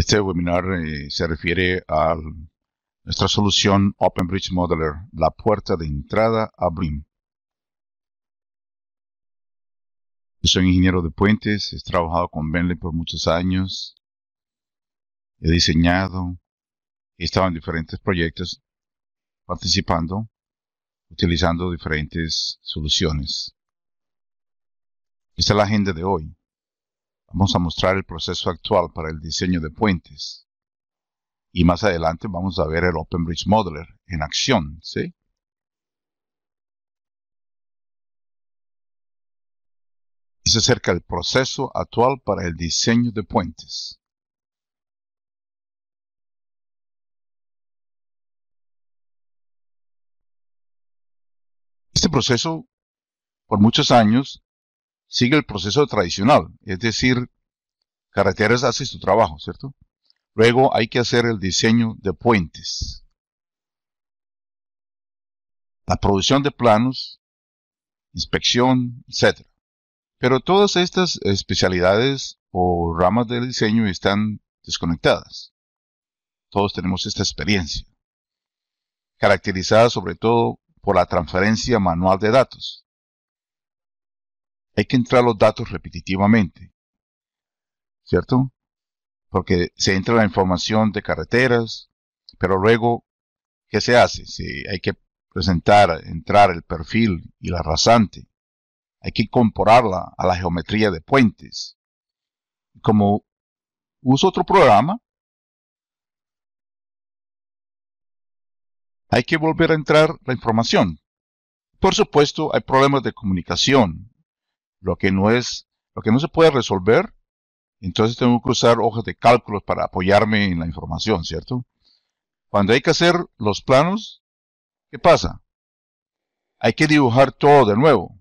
Este webinar eh, se refiere a nuestra solución OpenBridge Modeler, la puerta de entrada a BRIM. Yo soy ingeniero de puentes, he trabajado con Bentley por muchos años, he diseñado, he estado en diferentes proyectos participando, utilizando diferentes soluciones. Esta es la agenda de hoy. Vamos a mostrar el proceso actual para el diseño de puentes. Y más adelante vamos a ver el OpenBridge Modeler en acción, ¿sí? se acerca el proceso actual para el diseño de puentes. Este proceso, por muchos años, sigue el proceso tradicional, es decir, carreteras hace su trabajo, ¿cierto? Luego hay que hacer el diseño de puentes, la producción de planos, inspección, etc. Pero todas estas especialidades o ramas del diseño están desconectadas. Todos tenemos esta experiencia, caracterizada sobre todo por la transferencia manual de datos hay que entrar los datos repetitivamente, ¿cierto? Porque se entra la información de carreteras, pero luego, ¿qué se hace? Si hay que presentar, entrar el perfil y la rasante. Hay que incorporarla a la geometría de puentes. Como uso otro programa, hay que volver a entrar la información. Por supuesto, hay problemas de comunicación lo que no es, lo que no se puede resolver, entonces tengo que usar hojas de cálculos para apoyarme en la información, ¿cierto? Cuando hay que hacer los planos, ¿qué pasa? Hay que dibujar todo de nuevo,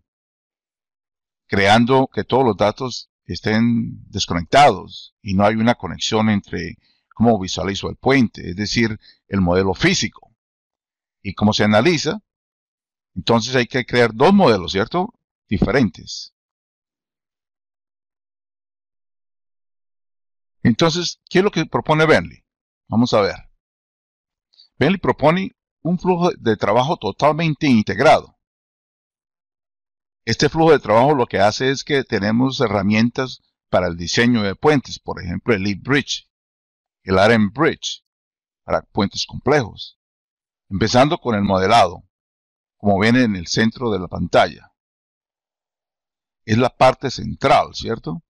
creando que todos los datos estén desconectados y no hay una conexión entre cómo visualizo el puente, es decir, el modelo físico. Y cómo se analiza, entonces hay que crear dos modelos, ¿cierto? Diferentes. Entonces, ¿qué es lo que propone Bentley? Vamos a ver. Benley propone un flujo de trabajo totalmente integrado. Este flujo de trabajo lo que hace es que tenemos herramientas para el diseño de puentes, por ejemplo el Leap Bridge, el ARM Bridge, para puentes complejos, empezando con el modelado, como ven en el centro de la pantalla. Es la parte central, ¿cierto?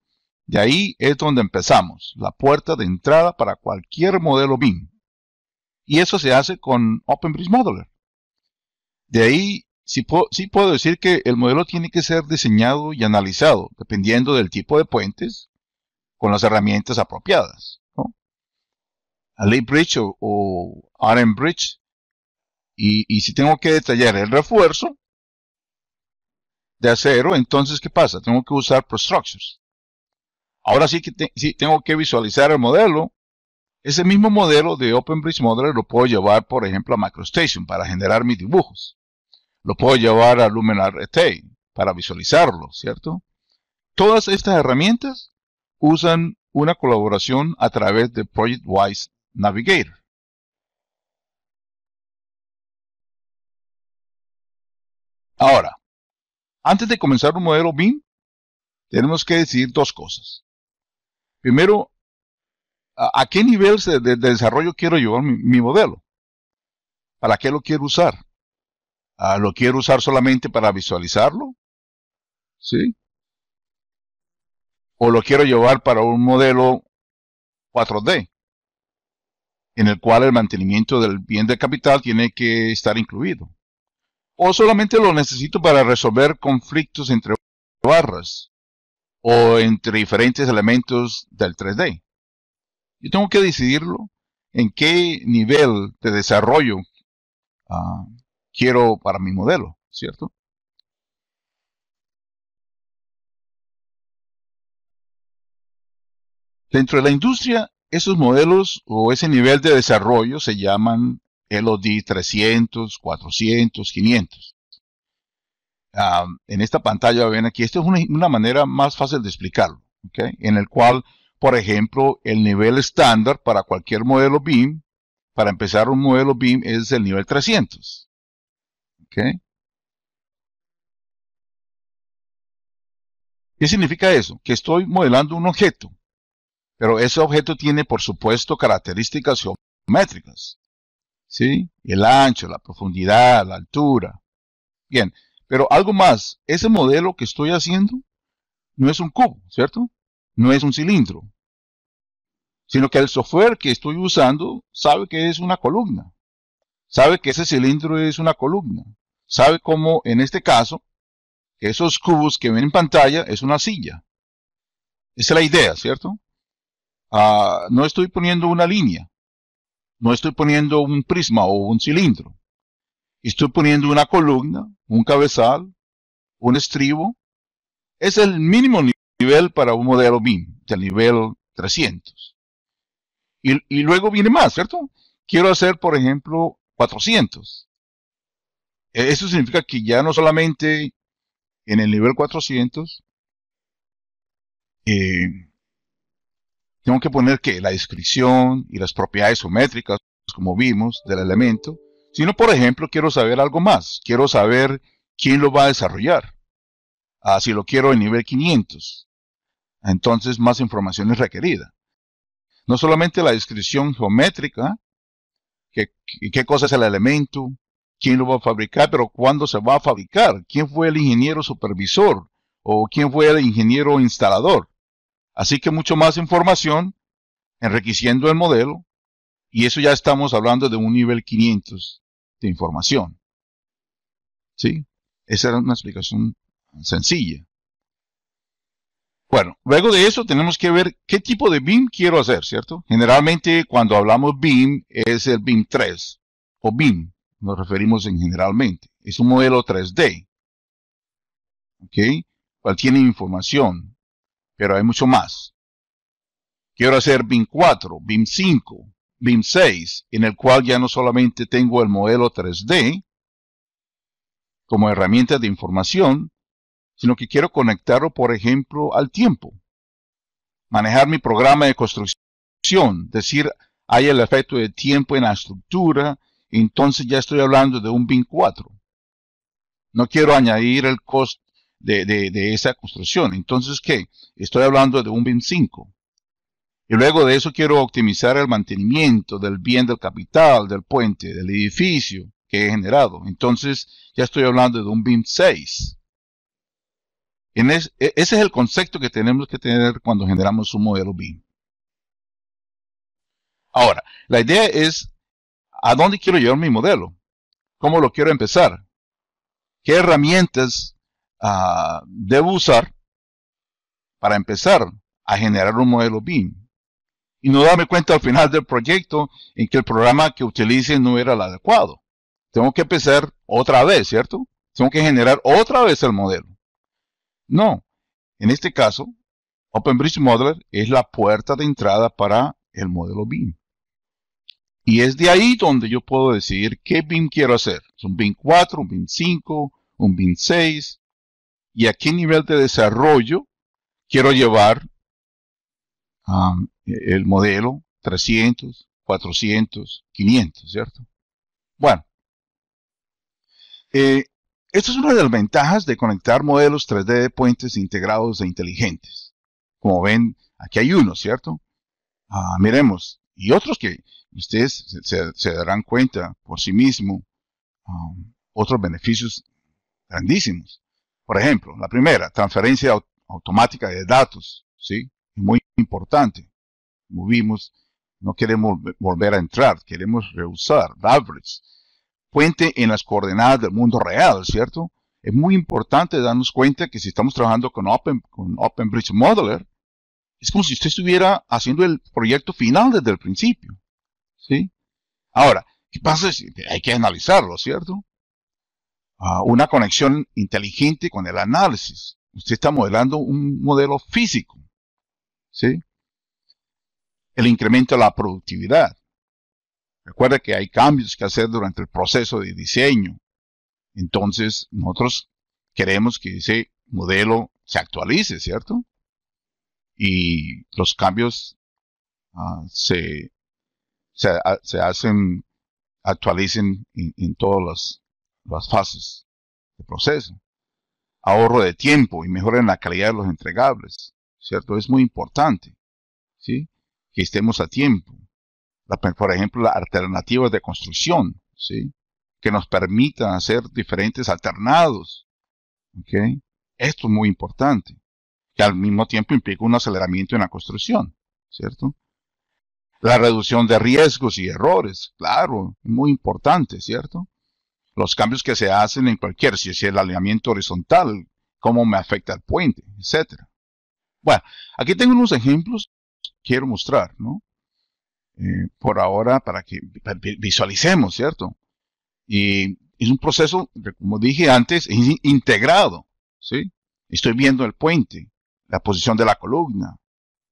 De ahí es donde empezamos, la puerta de entrada para cualquier modelo BIM. Y eso se hace con OpenBridge Modeler. De ahí sí, puedo, decir que el modelo tiene que ser diseñado y analizado, dependiendo del tipo de puentes, con las herramientas apropiadas. ¿no? Bridge o, o Bridge. Y, y si tengo que detallar el refuerzo de acero, entonces ¿qué pasa? Tengo que usar ProStructures. Ahora sí que tengo que visualizar el modelo. Ese mismo modelo de OpenBridge Model lo puedo llevar, por ejemplo, a MacroStation para generar mis dibujos. Lo puedo llevar a Luminar para visualizarlo, ¿cierto? Todas estas herramientas usan una colaboración a través de ProjectWise Navigator. Ahora, antes de comenzar un modelo BIM, tenemos que decidir dos cosas. Primero, ¿a, qué nivel de, desarrollo quiero llevar mi, modelo? ¿Para qué lo quiero usar? Ah, ¿Lo quiero usar solamente para visualizarlo? ¿Sí? ¿O lo quiero llevar para un modelo 4D? en el cual el mantenimiento del bien de capital tiene que estar incluido. O solamente lo necesito para resolver conflictos entre barras o entre diferentes elementos del 3D. Yo tengo que decidirlo en qué nivel de desarrollo ah, quiero para mi modelo, ¿cierto? Dentro de la industria, esos modelos o ese nivel de desarrollo se llaman LOD 300, 400, 500 en esta pantalla ven aquí, esto es una, manera más fácil de explicarlo, en el cual, por ejemplo, el nivel estándar para cualquier modelo BIM, para empezar un modelo BIM es el nivel 300. ¿Qué significa eso? Que estoy modelando un objeto, pero ese objeto tiene, por supuesto, características geométricas. ¿Sí? El ancho, la profundidad, la altura. Bien, pero algo más, ese modelo que estoy haciendo no es un cubo, ¿cierto? No es un cilindro, sino que el software que estoy usando sabe que es una columna, sabe que ese cilindro es una columna, sabe como en este caso, esos cubos que ven en pantalla es una silla. Esa es la idea, ¿cierto? Ah, no estoy poniendo una línea, no estoy poniendo un prisma o un cilindro, estoy poniendo una columna, un cabezal, un estribo, es el mínimo nivel para un modelo BIM, del nivel 300. Y, luego viene más, ¿cierto? Quiero hacer, por ejemplo, 400. E, eso significa que ya no solamente en el nivel 400, eh, tengo que poner que la descripción y las propiedades geométricas, como vimos, del elemento, sino, por ejemplo, quiero saber algo más, quiero saber quién lo va a desarrollar. Ah, si lo quiero en nivel 500, entonces más información es requerida. No solamente la descripción geométrica, qué, qué cosa es el elemento, quién lo va a fabricar, pero cuándo se va a fabricar, quién fue el ingeniero supervisor o quién fue el ingeniero instalador. Así que mucho más información, enriqueciendo el modelo, y eso ya estamos hablando de un nivel 500 de información. ¿Sí? Esa era una explicación sencilla. Bueno, luego de eso tenemos que ver qué tipo de BIM quiero hacer, ¿cierto? Generalmente cuando hablamos BIM es el BIM 3 o BIM, nos referimos en generalmente. Es un modelo 3D, ¿ok? Cual tiene información, pero hay mucho más. Quiero hacer BIM 4, BIM 5, BIM 6, en el cual ya no solamente tengo el modelo 3D como herramienta de información, sino que quiero conectarlo, por ejemplo, al tiempo. Manejar mi programa de construcción, decir, hay el efecto de tiempo en la estructura, entonces ya estoy hablando de un BIM 4. No quiero añadir el costo de, de, esa construcción. Entonces, ¿qué? Estoy hablando de un BIM 5. Y luego de eso quiero optimizar el mantenimiento del bien del capital, del puente, del edificio que he generado. Entonces ya estoy hablando de un BIM 6. E, ese es el concepto que tenemos que tener cuando generamos un modelo BIM. Ahora, la idea es a dónde quiero llevar mi modelo, cómo lo quiero empezar, qué herramientas ah, debo usar para empezar a generar un modelo BIM y no darme cuenta al final del proyecto en que el programa que utilice no era el adecuado. Tengo que empezar otra vez, ¿cierto? Tengo que generar otra vez el modelo. No. En este caso, OpenBridge Modeler es la puerta de entrada para el modelo BIM. Y es de ahí donde yo puedo decidir qué BIM quiero hacer. Es un BIM 4, un BIM 5, un BIM 6. Y a qué nivel de desarrollo quiero llevar um, el modelo 300, 400, 500, ¿cierto? Bueno, eh, esto es una de las ventajas de conectar modelos 3D de puentes integrados e inteligentes. Como ven, aquí hay uno, ¿cierto? Ah, miremos, y otros que ustedes se, darán cuenta por sí mismo, ah, otros beneficios grandísimos. Por ejemplo, la primera, transferencia automática de datos, ¿sí? Muy importante movimos, no queremos volver a entrar, queremos rehusar, average, puente en las coordenadas del mundo real, ¿cierto? Es muy importante darnos cuenta que si estamos trabajando con Open, con Open Bridge Modeler, es como si usted estuviera haciendo el proyecto final desde el principio, ¿sí? Ahora, ¿qué pasa? Hay que analizarlo, ¿cierto? Ah, una conexión inteligente con el análisis. Usted está modelando un modelo físico, ¿sí? el incremento de la productividad. Recuerda que hay cambios que hacer durante el proceso de diseño. Entonces, nosotros queremos que ese modelo se actualice, ¿cierto? Y los cambios ah, ah, se, hacen, actualicen en, todas las, las fases del proceso. Ahorro de tiempo y mejora en la calidad de los entregables, ¿cierto? Es muy importante, ¿sí? que estemos a tiempo. por ejemplo, las alternativas de construcción, ¿sí? que nos permitan hacer diferentes alternados. Esto es muy importante, que al mismo tiempo implica un aceleramiento en la construcción, ¿cierto? La reducción de riesgos y errores, claro, muy importante, ¿cierto? Los cambios que se hacen en cualquier, si es el alineamiento horizontal, cómo me afecta el puente, etc. Bueno, aquí tengo unos ejemplos quiero mostrar, ¿no? Eh, por ahora, para que visualicemos, ¿cierto? Y es un proceso, como dije antes, integrado, ¿sí? Estoy viendo el puente, la posición de la columna,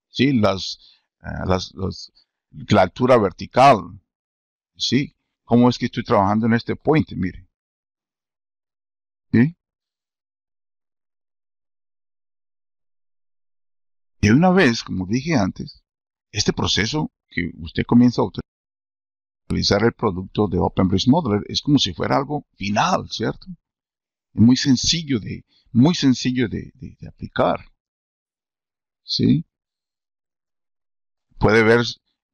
¿sí? Las, eh, la altura vertical, ¿sí? ¿Cómo es que estoy trabajando en este puente? Mire. ¿Sí? Y una vez, como dije antes, este proceso que usted comienza a utilizar el producto de OpenBridge Modeler es como si fuera algo final, ¿cierto? Es muy sencillo de, muy sencillo de, de aplicar. ¿Sí? Puede ver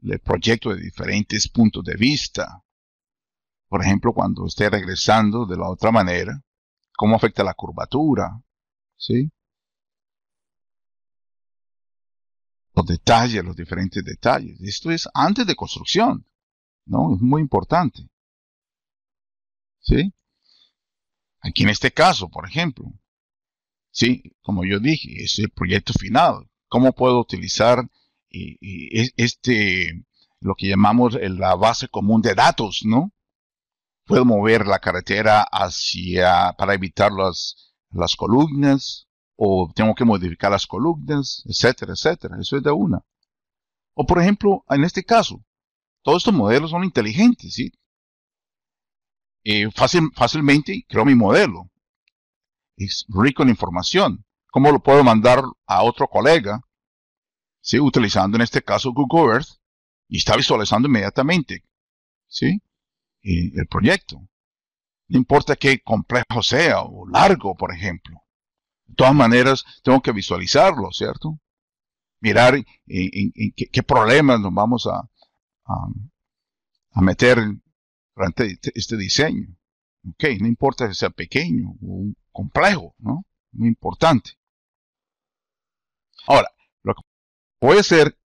el proyecto de diferentes puntos de vista. Por ejemplo, cuando esté regresando de la otra manera, cómo afecta la curvatura, ¿sí? los detalles, los diferentes detalles. Esto es antes de construcción, ¿no? Es muy importante. ¿Sí? Aquí en este caso, por ejemplo, ¿sí? Como yo dije, es el proyecto final. ¿Cómo puedo utilizar eh, eh, este, lo que llamamos la base común de datos, ¿no? Puedo mover la carretera hacia, para evitar las columnas, o tengo que modificar las columnas, etcétera, etcétera. Eso es de una. O por ejemplo, en este caso, todos estos modelos son inteligentes, ¿sí? Eh, fácil, fácilmente creo mi modelo. Es rico en información. ¿Cómo lo puedo mandar a otro colega? ¿Sí? Utilizando en este caso Google Earth y está visualizando inmediatamente, ¿sí? Eh, el proyecto. No importa qué complejo sea o largo, por ejemplo de todas maneras, tengo que visualizarlo, ¿cierto? Mirar en, qué, problemas nos vamos a, a, meter durante este, este diseño. Ok, no importa si sea pequeño o complejo, ¿no? Muy importante. Ahora, lo que voy a hacer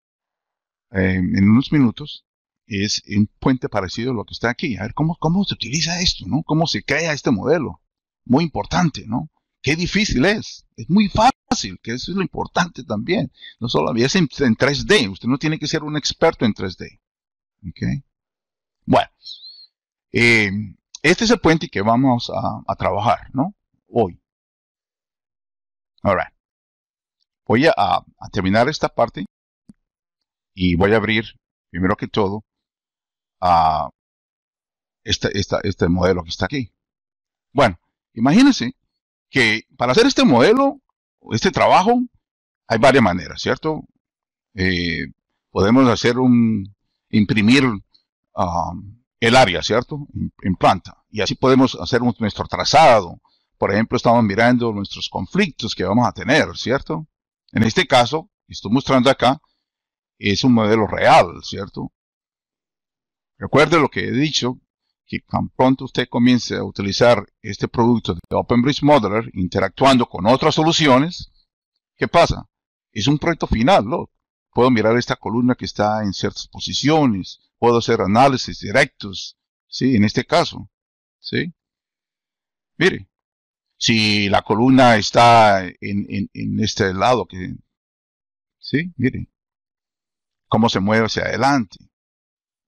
eh, en unos minutos es un puente parecido a lo que está aquí. A ver cómo, cómo se utiliza esto, ¿no? Cómo se crea este modelo. Muy importante, ¿no? Qué difícil es. Es muy fácil, que eso es lo importante también. No solo es en, 3D. Usted no tiene que ser un experto en 3D. ¿Okay? Bueno, eh, este es el puente que vamos a, trabajar, ¿no? Hoy. ahora Voy a, terminar esta parte y voy a abrir, primero que todo, a este, este modelo que está aquí. Bueno, imagínense que para hacer este modelo, este trabajo, hay varias maneras, ¿cierto? Eh, podemos hacer un, imprimir um, el área, ¿cierto? En, planta. Y así podemos hacer nuestro trazado. Por ejemplo, estamos mirando nuestros conflictos que vamos a tener, ¿cierto? En este caso, estoy mostrando acá, es un modelo real, ¿cierto? Recuerde lo que he dicho, que tan pronto usted comience a utilizar este producto de OpenBridge Modeler interactuando con otras soluciones, ¿qué pasa? Es un proyecto final, ¿no? Puedo mirar esta columna que está en ciertas posiciones, puedo hacer análisis directos, ¿sí? En este caso, ¿sí? Mire, si la columna está en, este lado, que, ¿sí? Mire, cómo se mueve hacia adelante,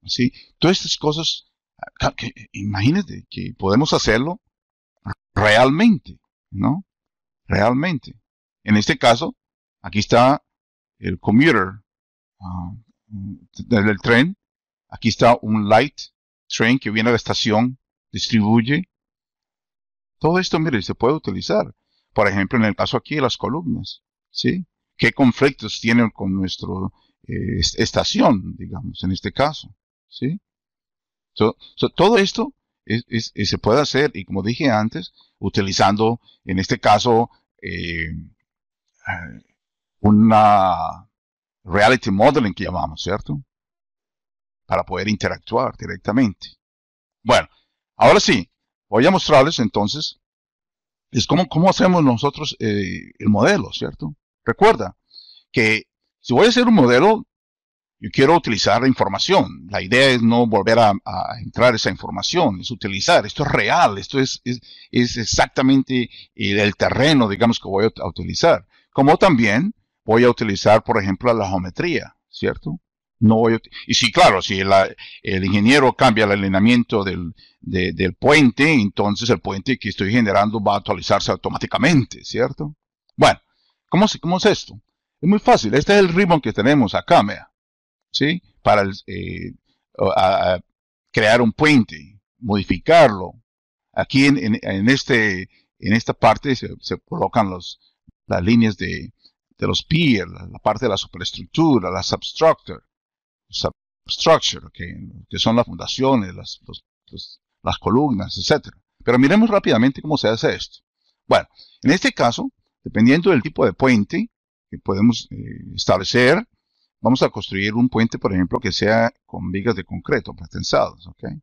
¿sí? Todas estas cosas imagínate que podemos hacerlo realmente, ¿no? Realmente. En este caso, aquí está el commuter ah, del, tren. Aquí está un light train que viene a la estación, distribuye. Todo esto, mire, se puede utilizar. Por ejemplo, en el caso aquí de las columnas, ¿sí? ¿Qué conflictos tienen con nuestra eh, estación, digamos, en este caso, ¿sí? todo esto eh, se puede hacer, y como dije antes, utilizando, en este caso, eh, una reality modeling que llamamos, ¿cierto? Para poder interactuar directamente. Bueno, ahora sí, voy a mostrarles entonces, es cómo, cómo hacemos nosotros eh, el modelo, ¿cierto? Recuerda que si voy a hacer un modelo, yo quiero utilizar la información. La idea es no volver a, entrar esa información, es utilizar. Esto es real, esto es, es, exactamente eh, el, terreno, digamos, que voy a, utilizar. Como también voy a utilizar, por ejemplo, la geometría, ¿cierto? No voy y sí, claro, si el ingeniero cambia el alineamiento del, puente, entonces el puente que estoy generando va a actualizarse automáticamente, ¿cierto? Bueno, ¿cómo, cómo es esto? Es muy fácil. Este es el ribbon que tenemos acá, mira. Para eh, crear un puente, modificarlo. Aquí en, en, este, en esta parte se, colocan los, las líneas de, de los piers, la, parte de la superestructura, la substructure, substructure que, son las fundaciones, las, las columnas, etc. Pero miremos rápidamente cómo se hace esto. Bueno, en este caso, dependiendo del tipo de puente que podemos eh, establecer, Vamos a construir un puente, por ejemplo, que sea con vigas de concreto, pretensados, pues, ¿ok?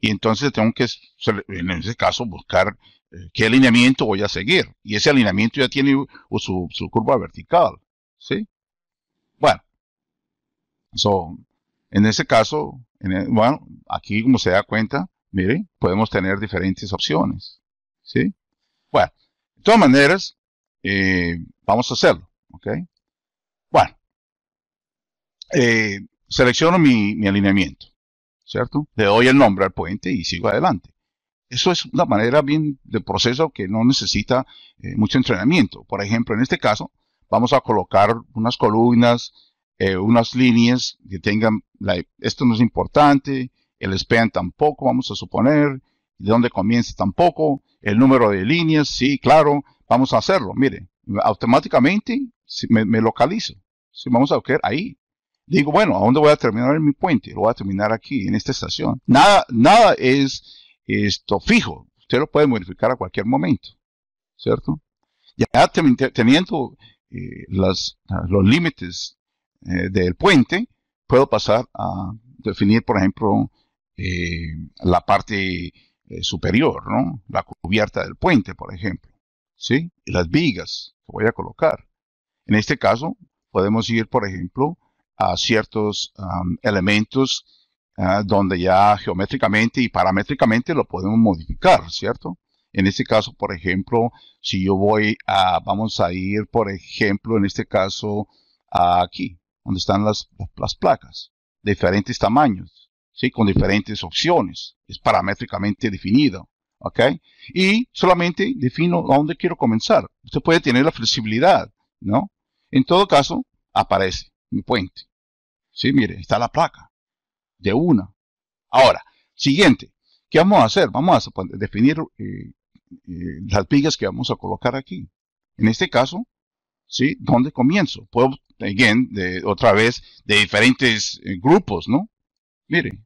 Y entonces tengo que, en ese caso, buscar eh, qué alineamiento voy a seguir. Y ese alineamiento ya tiene su, curva vertical, ¿sí? Bueno, so, en ese caso, en e, bueno, aquí como se da cuenta, miren, podemos tener diferentes opciones, ¿sí? Bueno, de todas maneras, eh, vamos a hacerlo, ¿ok? Eh, selecciono mi, alineamiento, ¿cierto? Le doy el nombre al puente y sigo adelante. Eso es una manera bien de proceso que no necesita eh, mucho entrenamiento. Por ejemplo, en este caso, vamos a colocar unas columnas, eh, unas líneas que tengan, esto no es importante, el span tampoco, vamos a suponer, de dónde comienza tampoco, el número de líneas, sí, claro, vamos a hacerlo, mire, automáticamente me, localizo, si vamos a ver ahí, digo, bueno, ¿a dónde voy a terminar en mi puente? Lo voy a terminar aquí, en esta estación. Nada, nada es esto fijo. Usted lo puede modificar a cualquier momento, ¿cierto? Ya teniendo eh, los límites eh, del puente, puedo pasar a definir, por ejemplo, eh, la parte superior, ¿no? La cubierta del puente, por ejemplo, ¿sí? Y las vigas que voy a colocar. En este caso, podemos ir, por ejemplo, a ciertos elementos ah, donde ya geométricamente y paramétricamente lo podemos modificar, ¿cierto? En este caso, por ejemplo, si yo voy a, vamos a ir, por ejemplo, en este caso, aquí, donde están las, las placas, diferentes tamaños, ¿sí? Con diferentes opciones, es paramétricamente definido. ¿ok? Y solamente defino a dónde quiero comenzar. Usted puede tener la flexibilidad, ¿no? En todo caso, aparece mi puente. Sí, mire, está la placa. De una. Ahora, siguiente. ¿Qué vamos a hacer? Vamos a definir eh, eh, las vigas que vamos a colocar aquí. En este caso, ¿sí? ¿Dónde comienzo? Puedo, again, de, otra vez, de diferentes eh, grupos, ¿no? Mire.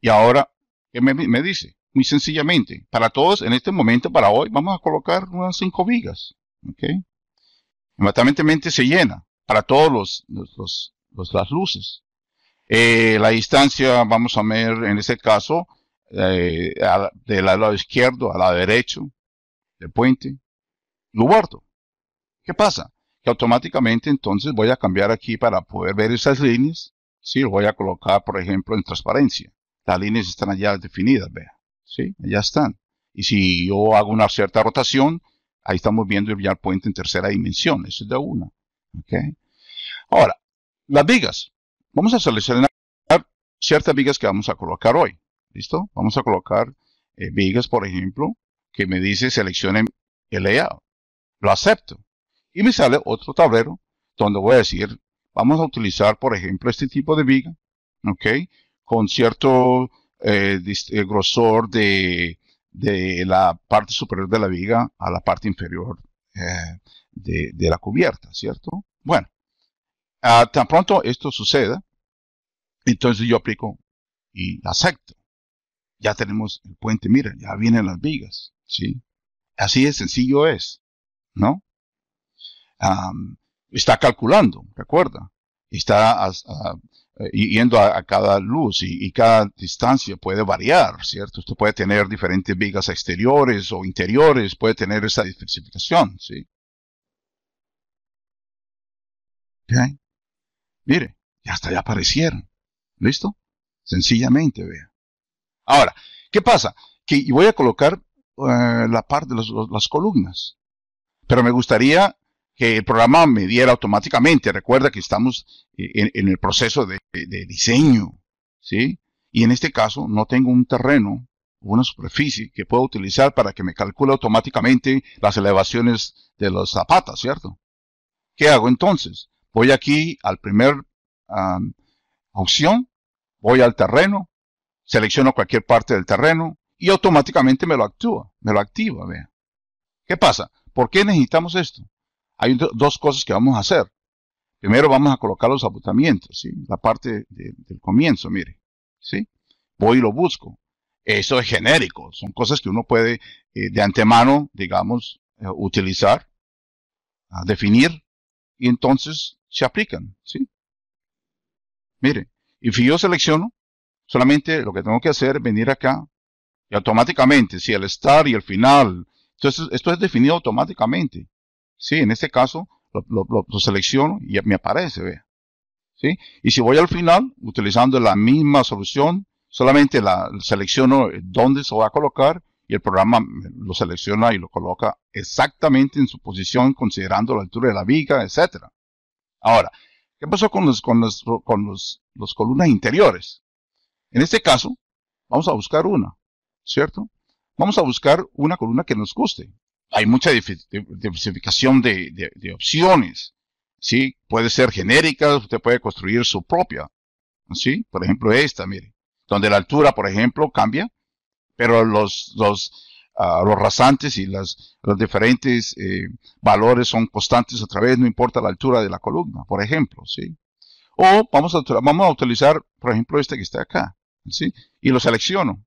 Y ahora, ¿qué me, dice? Muy sencillamente, para todos, en este momento, para hoy, vamos a colocar unas cinco vigas. ¿Ok? Inmediatamente se llena para todos los las luces. Eh, la distancia, vamos a ver en este caso, eh, del lado izquierdo al lado derecho del puente, lo guardo. ¿Qué pasa? Que automáticamente entonces voy a cambiar aquí para poder ver esas líneas. Si lo voy a colocar, por ejemplo, en transparencia. Las líneas están allá definidas, vea. Sí, allá están. Y si yo hago una cierta rotación, ahí estamos viendo el puente en tercera dimensión. Eso es de una. ¿Okay? Ahora, las vigas. Vamos a seleccionar ciertas vigas que vamos a colocar hoy. ¿Listo? Vamos a colocar eh, vigas, por ejemplo, que me dice seleccionen el layout. Lo acepto. Y me sale otro tablero donde voy a decir, vamos a utilizar, por ejemplo, este tipo de viga, ¿ok? Con cierto eh, eh, grosor de, de, la parte superior de la viga a la parte inferior de, de la cubierta, ¿cierto? Bueno, Ah, tan pronto esto suceda, entonces yo aplico y acepto. Ya tenemos el puente, mira, ya vienen las vigas, ¿sí? Así de sencillo es, ¿no? está calculando, recuerda. Está eh, yendo a, cada luz y, cada distancia puede variar, ¿cierto? Usted puede tener diferentes vigas exteriores o interiores, puede tener esa diversificación, ¿sí? Okay. Mire, ya hasta ya aparecieron. ¿Listo? Sencillamente, vea. Ahora, ¿qué pasa? Que voy a colocar eh, la parte de las columnas. Pero me gustaría que el programa me diera automáticamente. Recuerda que estamos eh, en, el proceso de, diseño, ¿sí? Y en este caso no tengo un terreno, una superficie que pueda utilizar para que me calcule automáticamente las elevaciones de las zapatas, ¿cierto? ¿Qué hago entonces? Voy aquí al primer opción, voy al terreno, selecciono cualquier parte del terreno y automáticamente me lo actúa, me lo activa, vea. ¿Qué pasa? ¿Por qué necesitamos esto? Hay dos cosas que vamos a hacer. Primero vamos a colocar los abutamientos, ¿sí? La parte del comienzo, mire, ¿sí? Voy y lo busco. Eso es genérico, son cosas que uno puede eh, de antemano, digamos, eh, utilizar, definir y entonces se aplican, ¿sí? Mire, y si yo selecciono, solamente lo que tengo que hacer es venir acá y automáticamente, si el start y el final, entonces esto es definido automáticamente, ¿sí? En este caso lo, selecciono y me aparece, vea, ¿sí? Y si voy al final, utilizando la misma solución, solamente la selecciono dónde se va a colocar y el programa lo selecciona y lo coloca exactamente en su posición considerando la altura de la viga, etc. Ahora, ¿qué pasó con, los, con, los, con los, los columnas interiores? En este caso, vamos a buscar una, ¿cierto? Vamos a buscar una columna que nos guste. Hay mucha diversificación de, de, de opciones, ¿sí? Puede ser genérica, usted puede construir su propia, ¿sí? Por ejemplo, esta, mire, donde la altura, por ejemplo, cambia pero los, los, ah, los rasantes y las, los diferentes eh, valores son constantes otra vez, no importa la altura de la columna, por ejemplo, ¿sí? O vamos a, vamos a utilizar, por ejemplo, este que está acá, ¿sí? Y lo selecciono.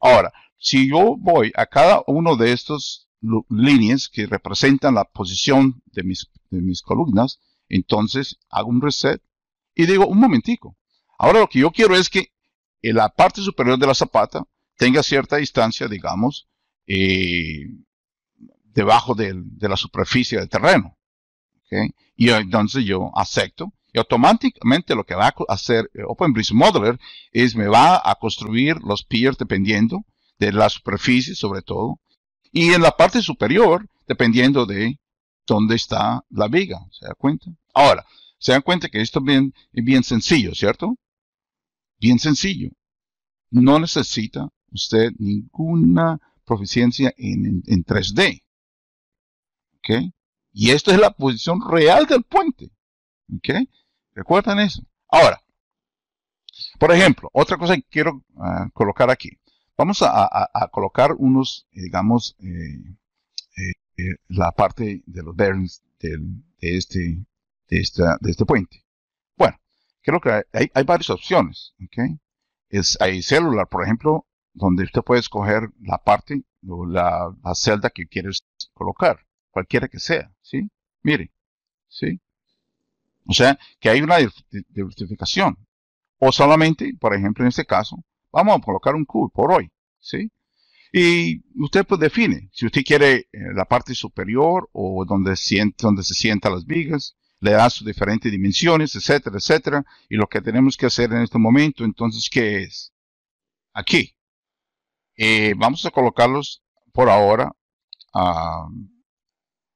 Ahora, si yo voy a cada uno de estos líneas que representan la posición de mis, de mis columnas, entonces hago un reset y digo, un momentico. Ahora lo que yo quiero es que en la parte superior de la zapata tenga cierta distancia, digamos, eh, debajo de, la superficie del terreno. Y entonces yo acepto y automáticamente lo que va a hacer eh, OpenBridge Modeler es me va a construir los piers dependiendo de la superficie sobre todo y en la parte superior dependiendo de dónde está la viga. ¿Se da cuenta? Ahora, se dan cuenta que esto es bien, bien sencillo, ¿cierto? Bien sencillo. No necesita usted ninguna proficiencia en, 3D. ¿Ok? Y esto es la posición real del puente. ¿Ok? ¿Recuerdan eso? Ahora, por ejemplo, otra cosa que quiero ah, colocar aquí. Vamos a, colocar unos, eh, digamos, eh, eh, la parte de los bearings de, este, de, esta, de este puente. Bueno, creo que hay, varias opciones. ¿okay? Es, hay celular, por ejemplo, donde usted puede escoger la parte o la, celda que quieres colocar, cualquiera que sea, ¿sí? Mire, ¿sí? O sea, que hay una diversificación. O solamente, por ejemplo, en este caso, vamos a colocar un cubo por hoy, ¿sí? Y usted pues define si usted quiere eh, la parte superior o donde, siente donde se sientan las vigas, le da sus diferentes dimensiones, etcétera, etcétera. Y lo que tenemos que hacer en este momento, entonces, ¿qué es? Aquí, eh, vamos a colocarlos por ahora a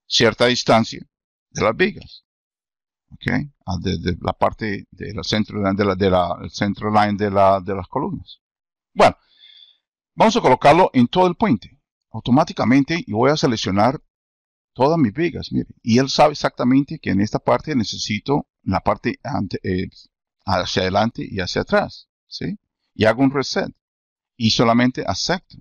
cierta distancia de las vigas. Okay. Desde la parte del centro de la, de la line de, la, de las columnas. Bueno, vamos a colocarlo en todo el puente. Automáticamente y voy a seleccionar todas mis vigas, mire. Y él sabe exactamente que en esta parte necesito la parte eh, hacia adelante y hacia atrás, ¿sí? Y hago un reset y solamente acepto.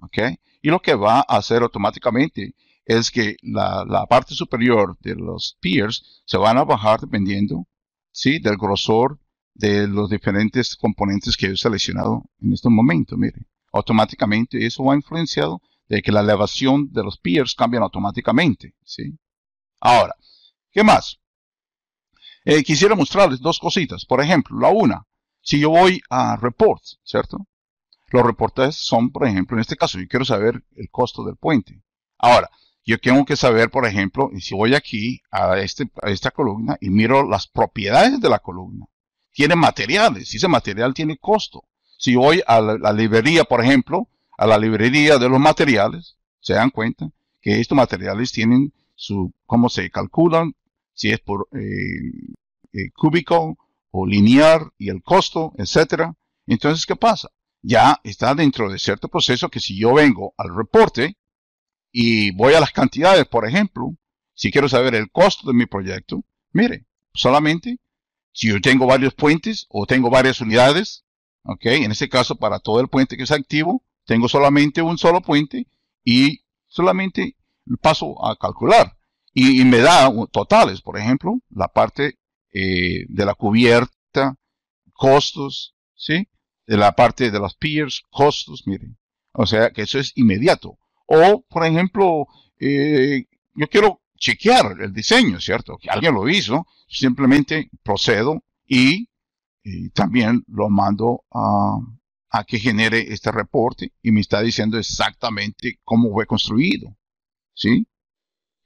ok Y lo que va a hacer automáticamente es que la, parte superior de los peers se van a bajar dependiendo ¿sí? del grosor de los diferentes componentes que he seleccionado en este momento. Mire, automáticamente eso va influenciado de que la elevación de los peers cambian automáticamente. ¿sí? Ahora, ¿qué más? Eh, quisiera mostrarles dos cositas. Por ejemplo, la una, si yo voy a Reports, ¿cierto? Los reportes son, por ejemplo, en este caso, yo quiero saber el costo del puente. Ahora, yo tengo que saber, por ejemplo, si voy aquí a, este, esta columna y miro las propiedades de la columna. Tiene materiales, ese material tiene costo. Si voy a la, librería, por ejemplo, a la librería de los materiales, se dan cuenta que estos materiales tienen su, cómo se calculan, si es por eh, eh, cúbico o lineal y el costo, etcétera. Entonces, ¿qué pasa? ya está dentro de cierto proceso que si yo vengo al reporte y voy a las cantidades, por ejemplo, si quiero saber el costo de mi proyecto, mire, solamente si yo tengo varios puentes o tengo varias unidades, ok, en este caso para todo el puente que es activo, tengo solamente un solo puente y solamente paso a calcular. Y, me da totales, por ejemplo, la parte eh, de la cubierta, costos, ¿sí? de la parte de los peers, costos, miren. O sea, que eso es inmediato. O, por ejemplo, eh, yo quiero chequear el diseño, ¿cierto? Que alguien lo hizo, simplemente procedo y, también lo mando a, a, que genere este reporte y me está diciendo exactamente cómo fue construido, ¿sí?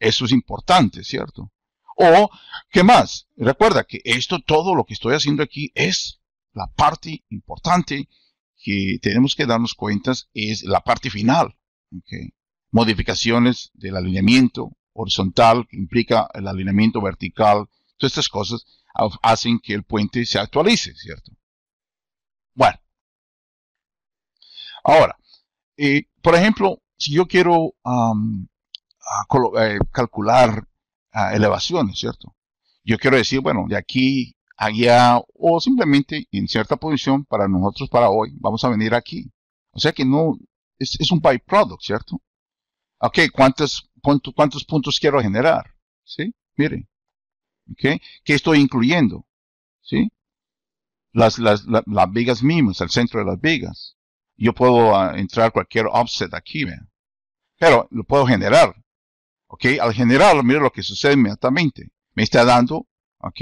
Eso es importante, ¿cierto? O, ¿qué más? Recuerda que esto, todo lo que estoy haciendo aquí es la parte importante que tenemos que darnos cuenta es la parte final. Modificaciones del alineamiento horizontal que implica el alineamiento vertical. Todas estas cosas hacen que el puente se actualice, ¿cierto? Bueno. Ahora, eh, por ejemplo, si yo quiero eh, calcular ah, elevaciones, ¿cierto? Yo quiero decir, bueno, de aquí allá o simplemente en cierta posición para nosotros para hoy vamos a venir aquí. O sea que no, es, es un byproduct, ¿cierto? Ok, ¿cuántos, cuántos, cuántos puntos quiero generar? ¿Sí? Mire. ok ¿Qué estoy incluyendo? ¿Sí? Las, las, las, vigas mismas, el centro de las vigas. Yo puedo ah, entrar cualquier offset aquí, Pero lo puedo generar. ¿Ok? Al generarlo, mire lo que sucede inmediatamente. Me está dando, ¿ok?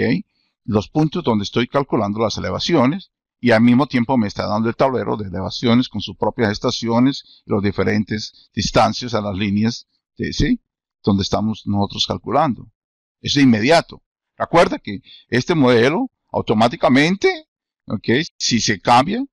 los puntos donde estoy calculando las elevaciones y al mismo tiempo me está dando el tablero de elevaciones con sus propias estaciones los diferentes distancias a las líneas de, ¿sí? donde estamos nosotros calculando. Es inmediato. Recuerda que este modelo automáticamente, ¿okay? si se cambia,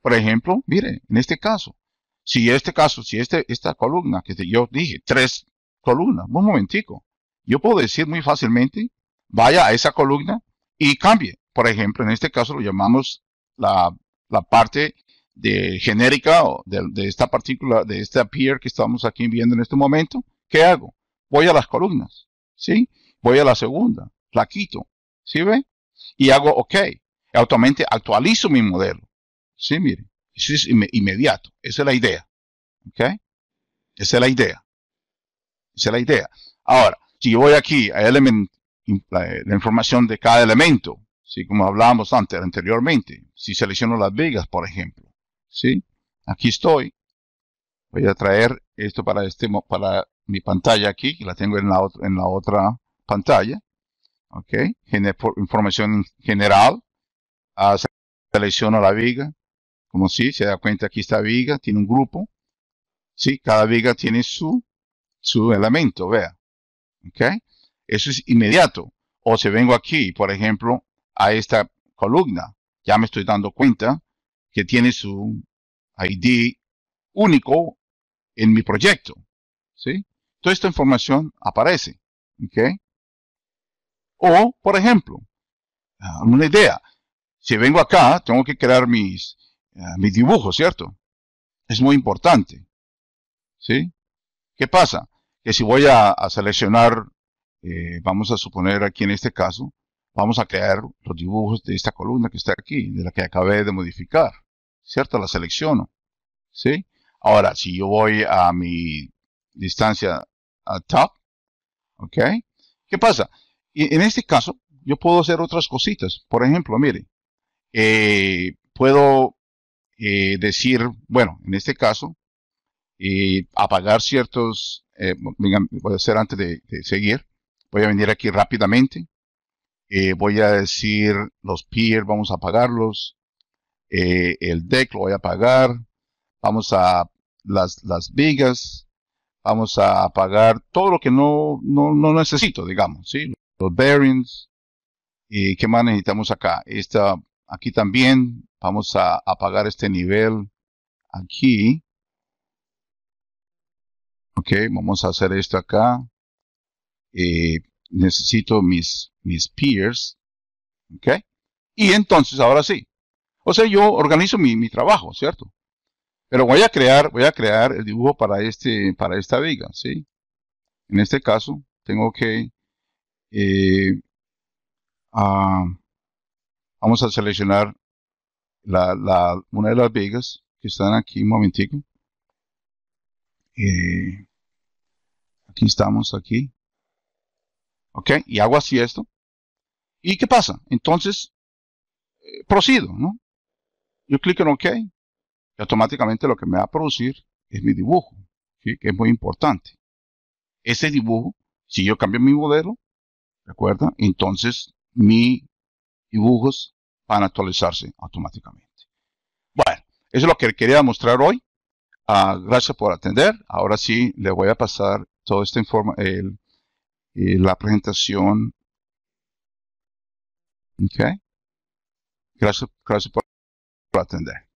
por ejemplo, mire, en este caso, si este caso, si este, esta columna que yo dije, tres columnas, un momentico, yo puedo decir muy fácilmente, vaya a esa columna y cambie. Por ejemplo, en este caso lo llamamos la, la parte de genérica o de, de, esta partícula, de esta peer que estamos aquí viendo en este momento. ¿Qué hago? Voy a las columnas, ¿sí? Voy a la segunda, la quito, ¿sí ve? Y hago OK. Automáticamente actualizo mi modelo. Sí, mire, eso es inmediato. Esa es la idea. ¿Ok? Esa es la idea. Esa es la idea. Ahora, si yo voy aquí a Element eh, la, información de cada elemento, ¿sí? como hablábamos antes, anteriormente. Si selecciono Las vigas, por ejemplo, ¿sí? aquí estoy. Voy a traer esto para, este, para mi pantalla aquí, que la tengo en la, en la otra pantalla. ¿ok? información general. selecciono la viga. Como si se da cuenta, aquí está viga, tiene un grupo. ¿sí? Cada viga tiene su, su elemento, vea. ¿ok? Eso es inmediato. O si vengo aquí, por ejemplo, a esta columna, ya me estoy dando cuenta que tiene su ID único en mi proyecto. ¿Sí? Toda esta información aparece. ¿Ok? O, por ejemplo, ah, una idea. Si vengo acá, tengo que crear mis, ah, mis dibujos, ¿cierto? Es muy importante. ¿Sí? ¿Qué pasa? Que si voy a seleccionar eh, vamos a suponer aquí en este caso, vamos a crear los dibujos de esta columna que está aquí, de la que acabé de modificar, ¿cierto? La selecciono, ¿sí? Ahora, si yo voy a mi distancia a top, ¿ok? ¿Qué pasa? en este caso, yo puedo hacer otras cositas. Por ejemplo, mire, eh, puedo eh, decir, bueno, en este caso, apagar ciertos, voy a hacer antes de seguir, Voy a venir aquí rápidamente. Eh, voy a decir los peer, vamos a apagarlos. Eh, el deck lo voy a apagar. Vamos a las, las vigas. Vamos a apagar todo lo que no, no, no necesito, digamos. Los bearings. ¿Y qué más necesitamos acá? aquí también vamos a apagar este nivel aquí. Ok, vamos a hacer esto acá. Eh, necesito mis, mis peers, ¿ok? Y entonces, ahora sí. O sea, yo organizo mi, trabajo, ¿cierto? Pero voy a crear, voy a crear el dibujo para, este, para esta viga, ¿sí? En este caso, tengo que... Eh, ah, vamos a seleccionar la, la, una de las vigas que están aquí, un momentico. Eh, aquí estamos, aquí. ¿Ok? Y hago así esto. ¿Y qué pasa? Entonces, eh, procedo, ¿no? Yo clic en OK y automáticamente lo que me va a producir es mi dibujo, que es muy importante. Ese dibujo, si yo cambio mi modelo, ¿recuerda? Entonces, mis dibujos van a actualizarse automáticamente. Bueno, eso es lo que quería mostrar hoy. Ah, gracias por atender. Ahora sí, le voy a pasar todo este informe, y eh, la presentación. Okay. Gracias, gracias por atender.